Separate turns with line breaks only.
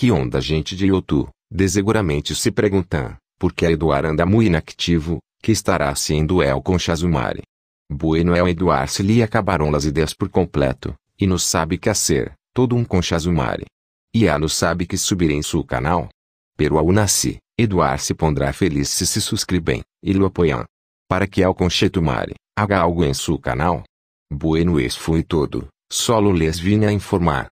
que onda gente de Iotu, deseguramente se perguntam, por que é Eduardo anda muito inactivo, que estará sendo el com Chazumari. Bueno é o se lhe acabaram as ideias por completo, e não sabe que a ser, todo um com Chazumari. E a não sabe que subir em seu canal. Pero ao nasci, Eduardo se pondrá feliz se se suscrevem, e lo apoiam. Para que ao Conchetumare, haga algo em seu canal. Bueno esse foi todo, solo les vinha informar.